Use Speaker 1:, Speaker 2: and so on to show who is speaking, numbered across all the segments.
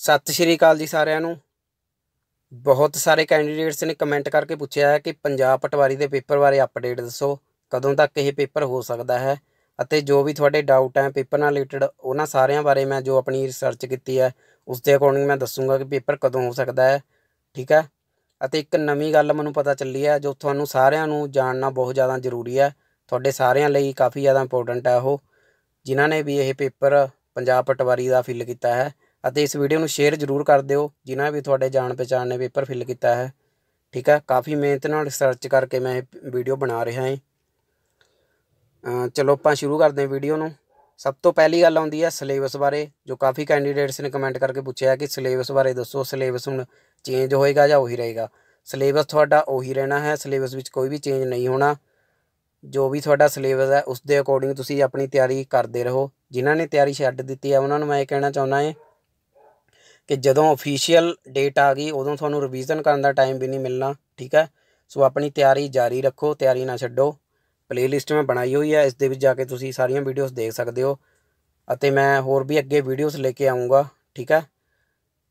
Speaker 1: ਸਤਿ ਸ਼੍ਰੀ ਅਕਾਲ ਜੀ ਸਾਰਿਆਂ ਨੂੰ ਬਹੁਤ ਸਾਰੇ ਕੈਂਡੀਡੇਟਸ ਨੇ ਕਮੈਂਟ ਕਰਕੇ ਪੁੱਛਿਆ ਹੈ ਕਿ ਪੰਜਾਬ ਪਟਵਾਰੀ ਦੇ ਪੇਪਰ ਬਾਰੇ ਅਪਡੇਟ ਦੱਸੋ ਕਦੋਂ ਤੱਕ ਇਹ ਪੇਪਰ ਹੋ ਸਕਦਾ ਹੈ ਅਤੇ ਜੋ ਵੀ ਤੁਹਾਡੇ ਡਾਊਟ ਹੈ ਪੇਪਰ ਨਾਲ ਰਿਲੇਟਡ ਉਹਨਾਂ ਸਾਰਿਆਂ ਬਾਰੇ ਮੈਂ ਜੋ ਆਪਣੀ ਰਿਸਰਚ ਕੀਤੀ ਹੈ ਉਸ ਦੇ ਅਕੋਰਡਿੰਗ ਮੈਂ ਦੱਸੂਗਾ ਕਿ ਪੇਪਰ ਕਦੋਂ ਹੋ ਸਕਦਾ ਹੈ ਠੀਕ ਹੈ ਅਤੇ ਇੱਕ ਨਵੀਂ ਗੱਲ ਮੈਨੂੰ ਪਤਾ ਚੱਲੀ ਹੈ ਜੋ ਤੁਹਾਨੂੰ ਸਾਰਿਆਂ ਨੂੰ ਜਾਣਨਾ ਬਹੁਤ ਜ਼ਿਆਦਾ ਜ਼ਰੂਰੀ ਹੈ ਤੁਹਾਡੇ ਸਾਰਿਆਂ ਲਈ ਕਾਫੀ ਜ਼ਿਆਦਾ ਇੰਪੋਰਟੈਂਟ ਹੈ ਉਹ ਜਿਨ੍ਹਾਂ ਨੇ ਵੀ ਇਹ ਪੇਪਰ ਪੰਜਾਬ ਪਟਵਾਰੀ ਦਾ ਫਿਲ ਕੀਤਾ ਹੈ ਅਤੇ ਇਸ ਵੀਡੀਓ ਨੂੰ ਸ਼ੇਅਰ ਜ਼ਰੂਰ ਕਰ ਦਿਓ ਜਿਨ੍ਹਾਂ ਵੀ ਤੁਹਾਡੇ ਜਾਣ ਪਛਾਣ ਨੇ ਪੇਪਰ ਫਿਲ ਕੀਤਾ ਹੈ ਠੀਕ ਹੈ ਕਾਫੀ ਮਿਹਨਤ ਨਾਲ ਰਿਸਰਚ ਕਰਕੇ ਮੈਂ ਇਹ ਵੀਡੀਓ ਬਣਾ ਰਿਹਾ ਹਾਂ ਚਲੋ ਆਪਾਂ ਸ਼ੁਰੂ ਕਰਦੇ ਹਾਂ ਵੀਡੀਓ ਨੂੰ ਸਭ ਤੋਂ ਪਹਿਲੀ ਗੱਲ ਆਉਂਦੀ ਹੈ ਸਿਲੇਬਸ ਬਾਰੇ ਜੋ ਕਾਫੀ ਕੈਂਡੀਡੇਟਸ ਨੇ ਕਮੈਂਟ ਕਰਕੇ ਪੁੱਛਿਆ ਕਿ ਸਿਲੇਬਸ ਬਾਰੇ ਦੱਸੋ ਸਿਲੇਬਸ ਹੁਣ ਚੇਂਜ ਹੋਏਗਾ ਜਾਂ ਉਹੀ ਰਹੇਗਾ ਸਿਲੇਬਸ ਤੁਹਾਡਾ ਉਹੀ ਰਹਿਣਾ ਹੈ ਸਿਲੇਬਸ ਵਿੱਚ ਕੋਈ ਵੀ ਚੇਂਜ ਨਹੀਂ ਹੋਣਾ ਜੋ ਵੀ ਤੁਹਾਡਾ ਸਿਲੇਬਸ ਹੈ ਉਸ ਦੇ ਅਕੋਰਡਿੰਗ ਤੁਸੀਂ ਆਪਣੀ ਤਿਆਰੀ ਕਰਦੇ ਰਹੋ ਜਿਨ੍ਹਾਂ ਨੇ ਤਿਆਰੀ ਛੱਡ ਦਿੱਤੀ ਹੈ ਉਹਨਾਂ ਨੂੰ ਮੈਂ ਇਹ ਕਹਿਣਾ ਚਾਹੁੰਦਾ ਹਾਂ ਕਿ ਜਦੋਂ ਅਫੀਸ਼ੀਅਲ ਡੇਟ ਆ ਗਈ ਉਦੋਂ ਤੁਹਾਨੂੰ ਰਿਵੀਜ਼ਨ ਕਰਨ ਦਾ ਟਾਈਮ ਵੀ ਨਹੀਂ ਮਿਲਣਾ ਠੀਕ ਹੈ ਸੋ ਆਪਣੀ ਤਿਆਰੀ ਜਾਰੀ ਰੱਖੋ ਤਿਆਰੀ ਨਾ ਛੱਡੋ ਪਲੇਲਿਸਟ ਮੈਂ ਬਣਾਈ ਹੋਈ ਹੈ ਇਸ ਦੇ ਵਿੱਚ ਜਾ ਕੇ ਤੁਸੀਂ ਸਾਰੀਆਂ ਵੀਡੀਓਜ਼ ਦੇਖ ਸਕਦੇ ਹੋ ਅਤੇ ਮੈਂ ਹੋਰ ਵੀ ਅੱਗੇ ਵੀਡੀਓਜ਼ ਲੈ ਕੇ ਆਉਂਗਾ ਠੀਕ ਹੈ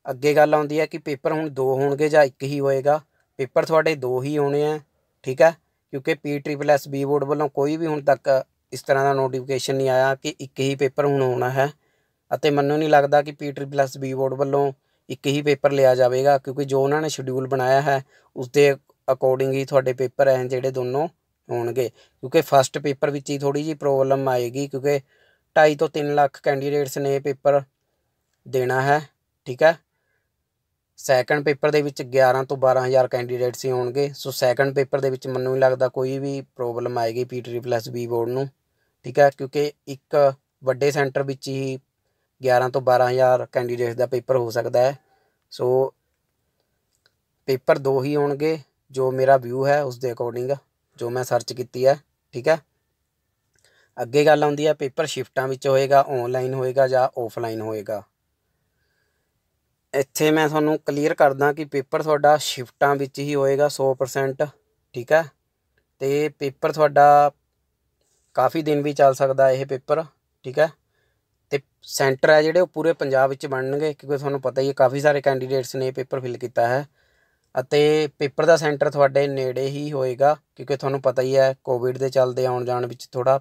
Speaker 1: ਅੱਗੇ ਗੱਲ ਆਉਂਦੀ ਹੈ ਕਿ ਪੇਪਰ ਹੁਣ ਦੋ ਹੋਣਗੇ ਜਾਂ ਇੱਕ ਹੀ ਹੋਏਗਾ ਪੇਪਰ ਤੁਹਾਡੇ ਦੋ ਹੀ ਹੋਣੇ ਆ ਠੀਕ ਹੈ ਕਿਉਂਕਿ P triple S B board ਵੱਲੋਂ ਕੋਈ ਵੀ ਹੁਣ ਤੱਕ ਇਸ ਤਰ੍ਹਾਂ ਦਾ ਨੋਟੀਫਿਕੇਸ਼ਨ ਨਹੀਂ ਆਇਆ ਕਿ ਇੱਕ ਹੀ ਪੇਪਰ ਹੁਣ ਹੋਣਾ ਹੈ ਅਤੇ ਮੈਨੂੰ ਨਹੀਂ ਲੱਗਦਾ ਕਿ ਬੀ ਬੋਰਡ ਵੱਲੋਂ ਇੱਕ ਹੀ ਪੇਪਰ ਲਿਆ ਜਾਵੇਗਾ ਕਿਉਂਕਿ ਜੋ ਉਹਨਾਂ ਨੇ ਸ਼ਡਿਊਲ ਬਣਾਇਆ ਹੈ ਉਸ ਦੇ ਅਕੋਰਡਿੰਗ ਹੀ ਤੁਹਾਡੇ ਪੇਪਰ ਐ ਜਿਹੜੇ ਦੋਨੋਂ ਹੋਣਗੇ ਕਿਉਂਕਿ ਫਸਟ ਪੇਪਰ ਵਿੱਚ ਹੀ ਥੋੜੀ ਜੀ ਪ੍ਰੋਬਲਮ ਆਏਗੀ ਕਿਉਂਕਿ 2.5 ਤੋਂ 3 ਲੱਖ ਕੈਂਡੀਡੇਟਸ ਨੇ ਪੇਪਰ ਦੇਣਾ ਹੈ ਠੀਕ ਹੈ ਸੈਕੰਡ ਪੇਪਰ ਦੇ ਵਿੱਚ 11 ਤੋਂ 12000 ਕੈਂਡੀਡੇਟਸ ਹੀ ਹੋਣਗੇ ਸੋ ਸੈਕੰਡ ਪੇਪਰ ਦੇ ਵਿੱਚ ਮੈਨੂੰ ਨਹੀਂ ਲੱਗਦਾ ਕੋਈ ਵੀ ਪ੍ਰੋਬਲਮ ਆਏਗੀ ਪੀਟਰੀ ਬੀ ਬੋਰਡ ਨੂੰ ਠੀਕ ਹੈ ਕਿਉਂਕਿ ਇੱਕ ਵੱਡੇ ਸੈਂਟਰ ਵਿੱਚ ਹੀ 11 ਤੋਂ 12000 ਕੈਂਡੀਡੇਟਸ ਦਾ ਪੇਪਰ ਹੋ ਸਕਦਾ ਹੈ ਸੋ ਪੇਪਰ ਦੋ ਹੀ ਹੋਣਗੇ ਜੋ ਮੇਰਾ ਵਿਊ ਹੈ ਉਸ ਦੇ ਅਕੋਰਡਿੰਗ ਜੋ ਮੈਂ ਸਰਚ ਕੀਤੀ ਹੈ ਠੀਕ ਹੈ ਅੱਗੇ ਗੱਲ ਆਉਂਦੀ ਹੈ ਪੇਪਰ ਸ਼ਿਫਟਾਂ ਵਿੱਚ ਹੋਏਗਾ ਆਨਲਾਈਨ ਹੋਏਗਾ ਜਾਂ ਆਫਲਾਈਨ ਹੋਏਗਾ ਇੱਥੇ ਮੈਂ ਤੁਹਾਨੂੰ ਕਲੀਅਰ ਕਰਦਾ ਕਿ ਪੇਪਰ ਤੁਹਾਡਾ ਸ਼ਿਫਟਾਂ ਵਿੱਚ ਹੀ ਹੋਏਗਾ 100% ਠੀਕ ਹੈ ਤੇ ਪੇਪਰ ਤੁਹਾਡਾ ਕਾਫੀ ਦਿਨ ਵੀ ਚੱਲ ਸਕਦਾ ਇਹ ਪੇਪਰ ਠੀਕ ਹੈ ਤੇ ਸੈਂਟਰ ਹੈ ਜਿਹੜੇ ਉਹ ਪੂਰੇ ਪੰਜਾਬ ਵਿੱਚ ਬਣਨਗੇ ਕਿਉਂਕਿ ਤੁਹਾਨੂੰ ਪਤਾ ਹੀ ਹੈ ਕਾਫੀ ਸਾਰੇ ਕੈਂਡੀਡੇਟਸ ਨੇ ਪੇਪਰ ਫਿਲ ਕੀਤਾ ਹੈ ਅਤੇ ਪੇਪਰ ਦਾ ਸੈਂਟਰ ਤੁਹਾਡੇ ਨੇੜੇ ਹੀ ਹੋਏਗਾ ਕਿਉਂਕਿ ਤੁਹਾਨੂੰ ਪਤਾ ਹੀ ਹੈ ਕੋਵਿਡ ਦੇ ਚੱਲਦੇ ਆਉਣ ਜਾਣ ਵਿੱਚ ਥੋੜਾ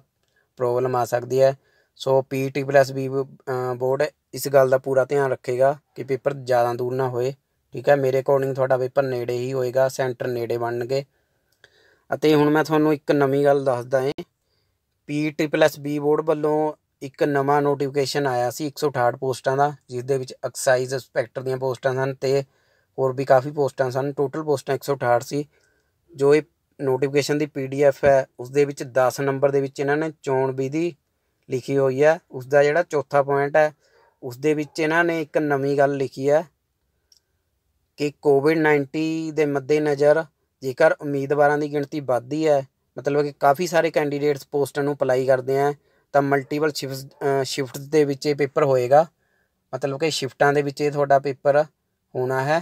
Speaker 1: ਪ੍ਰੋਬਲਮ ਆ ਸਕਦੀ ਹੈ so PT plus B board ਇਸ ਗੱਲ ਦਾ ਪੂਰਾ ਧਿਆਨ ਰੱਖੇਗਾ ਕਿ ਪੇਪਰ ਜ਼ਿਆਦਾ ਦੂਰ ਨਾ ਹੋਏ ਠੀਕ ਹੈ ਮੇਰੇ ਅਕੋਰਡਿੰਗ ਤੁਹਾਡਾ ਪੇਪਰ ਨੇੜੇ ਹੀ ਹੋਏਗਾ ਸੈਂਟਰ ਨੇੜੇ ਬਣਨਗੇ ਅਤੇ ਹੁਣ ਮੈਂ ਤੁਹਾਨੂੰ ਇੱਕ ਨਵੀਂ ਗੱਲ ਦੱਸਦਾ ਹਾਂ ਪੀਟੀ ਪਲੱਸ ਬੀ ਬੋਰਡ ਵੱਲੋਂ ਇੱਕ ਨਵਾਂ ਨੋਟੀਫਿਕੇਸ਼ਨ ਆਇਆ ਸੀ 168 ਪੋਸਟਾਂ ਦਾ ਜਿਸ ਦੇ ਵਿੱਚ ਐਕਸਾਈਜ਼ ਇੰਸਪੈਕਟਰ ਦੀਆਂ ਪੋਸਟਾਂ ਸਨ ਤੇ ਹੋਰ ਵੀ ਕਾਫੀ ਪੋਸਟਾਂ ਸਨ ਟੋਟਲ ਪੋਸਟਾਂ 168 ਸੀ ਜੋ ਇਹ ਨੋਟੀਫਿਕੇਸ਼ਨ ਦੀ ਪੀਡੀਐਫ ਹੈ ਉਸ ਦੇ ਵਿੱਚ 10 ਨੰਬਰ ਦੇ ਵਿੱਚ ਇਹਨਾਂ ਨੇ ਚੋਣ ਵਿਧੀ ਲਿਖੀ ਹੋਈ ਹੈ ਉਸ ਦਾ ਜਿਹੜਾ ਚੌਥਾ ਪੁਆਇੰਟ ਹੈ ਉਸ ਦੇ ਵਿੱਚ ਇਹਨਾਂ ਨੇ ਇੱਕ ਨਵੀਂ ਗੱਲ ਲਿਖੀ ਹੈ ਕਿ ਕੋਵਿਡ-19 ਦੇ ਮੱਦੇਨਜ਼ਰ ਜੇਕਰ ਉਮੀਦਵਾਰਾਂ ਦੀ ਗਿਣਤੀ ਵੱਧਦੀ ਹੈ ਮਤਲਬ ਕਿ ਕਾਫੀ ਸਾਰੇ ਕੈਂਡੀਡੇਟਸ ਪੋਸਟਾਂ ਨੂੰ ਅਪਲਾਈ ਕਰਦੇ ਆ ਤਾਂ ਮਲਟੀਪਲ ਸ਼ਿਫਟਸ ਦੇ ਵਿੱਚ ਇਹ ਪੇਪਰ ਹੋਏਗਾ ਮਤਲਬ ਕਿ ਸ਼ਿਫਟਾਂ ਦੇ ਵਿੱਚ ਇਹ ਤੁਹਾਡਾ ਪੇਪਰ ਹੋਣਾ ਹੈ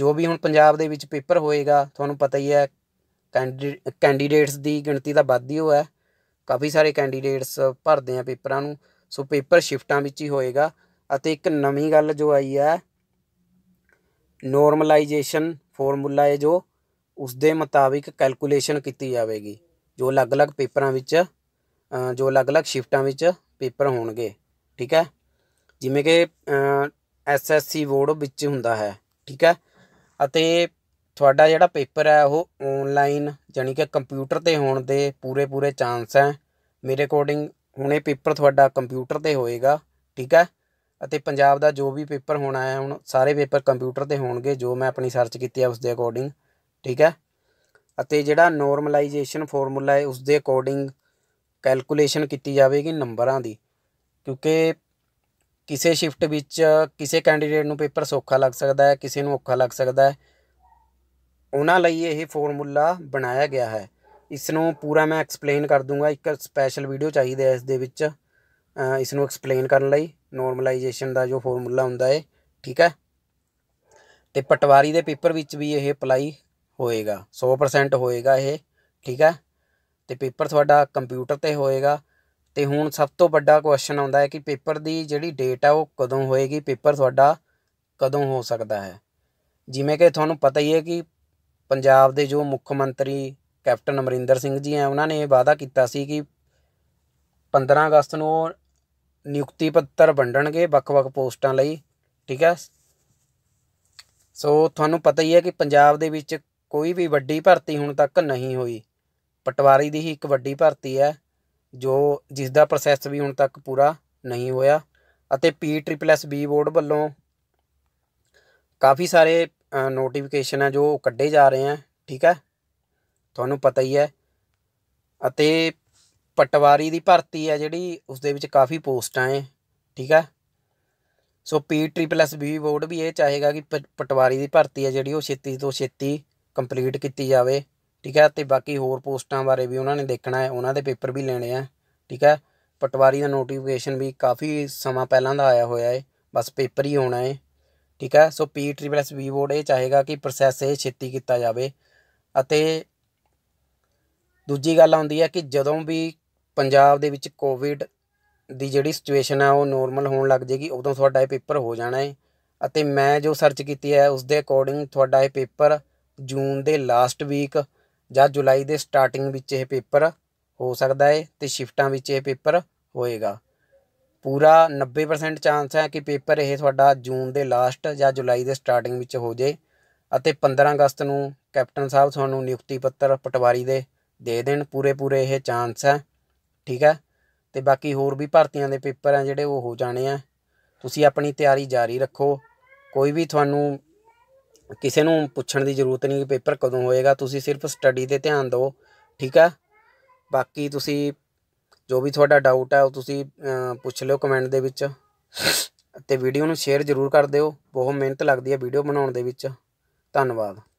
Speaker 1: ਜੋ ਵੀ ਹੁਣ ਪੰਜਾਬ ਦੇ ਵਿੱਚ ਪੇਪਰ ਹੋਏਗਾ ਤੁਹਾਨੂੰ ਪਤਾ ਹੀ ਹੈ ਕੈਂਡੀਡੇਟਸ ਦੀ ਗਿਣਤੀ ਤਾਂ ਵੱਧਦੀ ਹੋਇਆ ਹੈ ਕਾਫੀ ਸਾਰੇ ਕੈਂਡੀਡੇਟਸ ਭਰਦੇ ਆ ਪੇਪਰਾਂ ਨੂੰ ਸੋ ਪੇਪਰ ਸ਼ਿਫਟਾਂ ਵਿੱਚ ਹੀ ਹੋਏਗਾ ਅਤੇ ਇੱਕ ਨਵੀਂ ਗੱਲ ਜੋ ਆਈ ਹੈ ਨੋਰਮਲਾਈਜੇਸ਼ਨ ਫਾਰਮੂਲਾ ਹੈ ਜੋ ਉਸ ਦੇ ਮੁਤਾਬਿਕ ਕੈਲਕੂਲੇਸ਼ਨ ਕੀਤੀ ਜਾਵੇਗੀ ਜੋ ਅਲੱਗ-ਅਲੱਗ ਪੇਪਰਾਂ ਵਿੱਚ ਜੋ ਅਲੱਗ-ਅਲੱਗ ਸ਼ਿਫਟਾਂ ਵਿੱਚ ਪੇਪਰ ਹੋਣਗੇ ਠੀਕ ਹੈ ਜਿਵੇਂ ਕਿ ਐਸਐਸਸੀ ਬੋਰਡ ਵਿੱਚ ਹੁੰਦਾ ਹੈ ਠੀਕ ਹੈ ਅਤੇ ਤੁਹਾਡਾ ਜਿਹੜਾ ਪੇਪਰ ਹੈ ਉਹ ਆਨਲਾਈਨ ਜਾਨੀ ਕਿ ਕੰਪਿਊਟਰ ਤੇ ਹੋਣ ਦੇ ਪੂਰੇ ਪੂਰੇ ਚਾਂਸ ਹੈ ਮੇਰੇ ਅਕੋਰਡਿੰਗ ਹੁਣੇ ਪੇਪਰ ਤੁਹਾਡਾ ਕੰਪਿਊਟਰ ਤੇ ਹੋਏਗਾ ਠੀਕ ਹੈ ਅਤੇ ਪੰਜਾਬ ਦਾ ਜੋ ਵੀ ਪੇਪਰ ਹੋਣਾ ਹੈ ਹੁਣ ਸਾਰੇ ਪੇਪਰ ਕੰਪਿਊਟਰ ਤੇ ਹੋਣਗੇ ਜੋ ਮੈਂ ਆਪਣੀ ਸਰਚ ਕੀਤੀ ਹੈ ਉਸ ਦੇ ਅਕੋਰਡਿੰਗ ਠੀਕ ਹੈ ਅਤੇ ਜਿਹੜਾ ਨੋਰਮਲਾਈਜੇਸ਼ਨ ਫਾਰਮੂਲਾ ਹੈ ਉਸ ਦੇ ਅਕੋਰਡਿੰਗ ਕੈਲਕੂਲੇਸ਼ਨ ਕੀਤੀ ਜਾਵੇਗੀ ਨੰਬਰਾਂ ਦੀ ਕਿਉਂਕਿ ਕਿਸੇ ਸ਼ਿਫਟ ਵਿੱਚ ਕਿਸੇ ਕੈਂਡੀਡੇਟ ਨੂੰ ਪੇਪਰ ਸੌਖਾ ਲੱਗ ਸਕਦਾ ਹੈ ਕਿਸੇ ਨੂੰ ਔਖਾ ਲੱਗ ਸਕਦਾ ਹੈ ਉਹਨਾਂ ਲਈ ਇਹ ਫਾਰਮੂਲਾ ਬਣਾਇਆ ਗਿਆ ਹੈ ਇਸ ਨੂੰ ਪੂਰਾ ਮੈਂ ਐਕਸਪਲੇਨ ਕਰ ਦੂੰਗਾ ਇੱਕ ਸਪੈਸ਼ਲ ਵੀਡੀਓ ਚਾਹੀਦੀ ਹੈ ਇਸ ਦੇ ਵਿੱਚ ਇਸ ਨੂੰ ਐਕਸਪਲੇਨ ਕਰਨ ਲਈ ਨੋਰਮਲਾਈਜੇਸ਼ਨ ਦਾ ਜੋ ਫਾਰਮੂਲਾ ਹੁੰਦਾ ਹੈ ਠੀਕ ਹੈ ਤੇ ਪਟਵਾਰੀ ਦੇ ਪੇਪਰ ਵਿੱਚ ਵੀ ਇਹ ਅਪਲਾਈ ਹੋਏਗਾ 100% ਹੋਏਗਾ ਇਹ ਠੀਕ ਹੈ ਤੇ ਪੇਪਰ ਤੁਹਾਡਾ ਕੰਪਿਊਟਰ ਤੇ ਹੋਏਗਾ ਤੇ ਹੁਣ ਸਭ ਤੋਂ ਵੱਡਾ ਕੁਐਸਚਨ ਆਉਂਦਾ ਹੈ ਕਿ ਪੇਪਰ ਦੀ ਜਿਹੜੀ ਡੇਟ ਆ ਉਹ ਕਦੋਂ ਹੋਏਗੀ ਪੇਪਰ ਤੁਹਾਡਾ ਕਦੋਂ ਹੋ ਸਕਦਾ ਹੈ ਜਿਵੇਂ ਕਿ ਤੁਹਾਨੂੰ ਪਤਾ ਹੀ ਹੈ ਕਿ ਪੰਜਾਬ ਦੇ ਜੋ ਮੁੱਖ ਮੰਤਰੀ ਕੈਪਟਨ ਅਮਰਿੰਦਰ ਸਿੰਘ ਜੀ ਆ ਉਹਨਾਂ ਨੇ ਇਹ ਵਾਅਦਾ ਕੀਤਾ ਸੀ ਕਿ 15 ਅਗਸਤ ਨੂੰ ਨਿਯੁਕਤੀ ਪੱਤਰ ਵੰਡਣਗੇ ਵੱਖ-ਵੱਖ ਪੋਸਟਾਂ ਲਈ ਠੀਕ ਹੈ ਸੋ ਤੁਹਾਨੂੰ ਪਤਾ ਹੀ ਹੈ ਕਿ ਪੰਜਾਬ ਦੇ ਵਿੱਚ ਕੋਈ ਵੀ ਵੱਡੀ ਭਰਤੀ ਹੁਣ ਤੱਕ ਨਹੀਂ ਹੋਈ ਪਟਵਾਰੀ ਦੀ ਹੀ ਇੱਕ ਵੱਡੀ ਭਰਤੀ ਹੈ ਜੋ ਜਿਸ ਦਾ ਪ੍ਰੋਸੈਸ ਵੀ ਹੁਣ ਤੱਕ ਪੂਰਾ ਨਹੀਂ ਹੋਇਆ ਅਤੇ P triple S B board ਵੱਲੋਂ ਕਾਫੀ ਸਾਰੇ ਨੋਟੀਫਿਕੇਸ਼ਨ ਆ ਜੋ ਕੱਢੇ ਜਾ ਰਹੇ ਆ ਠੀਕ ਹੈ ਤੁਹਾਨੂੰ ਪਤਾ ਹੀ ਹੈ ਅਤੇ ਪਟਵਾਰੀ ਦੀ ਭਰਤੀ ਹੈ ਜਿਹੜੀ ਉਸ ਦੇ ਵਿੱਚ ਕਾਫੀ ਪੋਸਟਾਂ ਹੈ ਠੀਕ ਹੈ so P triple S B board ਵੀ ਇਹ ਚਾਹੇਗਾ ਕਿ ਪਟਵਾਰੀ ਦੀ ਭਰਤੀ ਹੈ ਜਿਹੜੀ ਉਹ ਛੇਤੀ ਤੋਂ ਛੇਤੀ ਕੰਪਲੀਟ ਕੀਤੀ ਜਾਵੇ ਠੀਕ ਹੈ ਤੇ ਬਾਕੀ ਹੋਰ ਪੋਸਟਾਂ ਬਾਰੇ ਵੀ ਉਹਨਾਂ ਨੇ ਦੇਖਣਾ ਹੈ ਉਹਨਾਂ ਦੇ ਪੇਪਰ ਵੀ ਲੈਣੇ ਆ ਠੀਕ ਹੈ ਪਟਵਾਰੀ ਦਾ ਨੋਟੀਫਿਕੇਸ਼ਨ ਵੀ ਕਾਫੀ ਸਮਾਂ ਪਹਿਲਾਂ ਦਾ ਆਇਆ ਹੋਇਆ ਹੈ ਬਸ ਪੇਪਰ ਹੀ ਹੋਣਾ ਹੈ ਠੀਕ ਹੈ so P triple S B board ਇਹ ਚਾਹੇਗਾ ਕਿ ਪ੍ਰੋਸੈਸ ਇਹ ਛੇਤੀ ਕੀਤਾ ਜਾਵੇ ਅਤੇ ਦੂਜੀ ਗੱਲ ਆਉਂਦੀ ਹੈ ਕਿ ਜਦੋਂ ਵੀ ਪੰਜਾਬ ਦੇ ਵਿੱਚ ਕੋਵਿਡ ਦੀ ਜਿਹੜੀ ਸਿਚੁਏਸ਼ਨ ਆ ਉਹ ਨੋਰਮਲ ਹੋਣ ਲੱਗ ਜੇਗੀ ਉਦੋਂ ਤੁਹਾਡਾ ਇਹ ਪੇਪਰ ਹੋ ਜਾਣਾ ਹੈ ਅਤੇ ਮੈਂ ਜੋ ਸਰਚ ਕੀਤੀ ਹੈ ਉਸ ਦੇ ਅਕੋਰਡਿੰਗ ਤੁਹਾਡਾ ਇਹ ਪੇਪਰ ਜੂਨ ਦੇ ਲਾਸਟ ਵੀਕ ਜਾਂ ਜੁਲਾਈ ਦੇ ਸਟਾਰਟਿੰਗ ਵਿੱਚ ਇਹ ਪੇਪਰ ਹੋ ਸਕਦਾ ਹੈ ਤੇ ਸ਼ਿਫਟਾਂ ਵਿੱਚ ਇਹ ਪੇਪਰ ਹੋਏਗਾ ਪੂਰਾ 90% ਚਾਂਸ ਹੈ ਕਿ ਪੇਪਰ ਇਹ ਤੁਹਾਡਾ ਜੂਨ ਦੇ ਲਾਸਟ ਜਾਂ ਜੁਲਾਈ ਦੇ ਸਟਾਰਟਿੰਗ ਵਿੱਚ ਹੋ ਜੇ ਅਤੇ 15 ਅਗਸਤ ਨੂੰ ਕੈਪਟਨ ਸਾਹਿਬ ਤੁਹਾਨੂੰ ਨਿਯੁਕਤੀ ਪੱਤਰ ਪਟਵਾਰੀ ਦੇ ਦੇ ਦੇਣ ਪੂਰੇ ਪੂਰੇ ਇਹ ਚਾਂਸ ਹੈ ਠੀਕ ਹੈ ਤੇ ਬਾਕੀ ਹੋਰ ਵੀ ਭਰਤੀਆਂ ਦੇ ਪੇਪਰ ਆ ਜਿਹੜੇ ਉਹ ਹੋ ਜਾਣੇ ਆ ਤੁਸੀਂ ਆਪਣੀ ਤਿਆਰੀ ਜਾਰੀ ਰੱਖੋ ਕੋਈ ਵੀ ਤੁਹਾਨੂੰ ਕਿਸੇ ਨੂੰ ਪੁੱਛਣ ਦੀ ਜ਼ਰੂਰਤ ਨਹੀਂ ਕਿ ਪੇਪਰ ਕਦੋਂ ਹੋਏਗਾ ਤੁਸੀਂ ਸਿਰਫ ਸਟੱਡੀ ਤੇ ਧਿਆਨ ਦਿਓ ਠੀਕ ਆ ਬਾਕੀ ਤੁਸੀਂ ਜੋ ਵੀ ਤੁਹਾਡਾ ਡਾਊਟ ਹੈ ਉਹ ਤੁਸੀਂ ਪੁੱਛ ਲਿਓ ਕਮੈਂਟ ਦੇ ਵਿੱਚ ਤੇ ਵੀਡੀਓ ਨੂੰ ਸ਼ੇਅਰ ਜ਼ਰੂਰ ਕਰ ਦਿਓ ਬਹੁਤ ਮਿਹਨਤ ਲੱਗਦੀ ਹੈ ਵੀਡੀਓ ਬਣਾਉਣ ਦੇ ਵਿੱਚ ਧੰਨਵਾਦ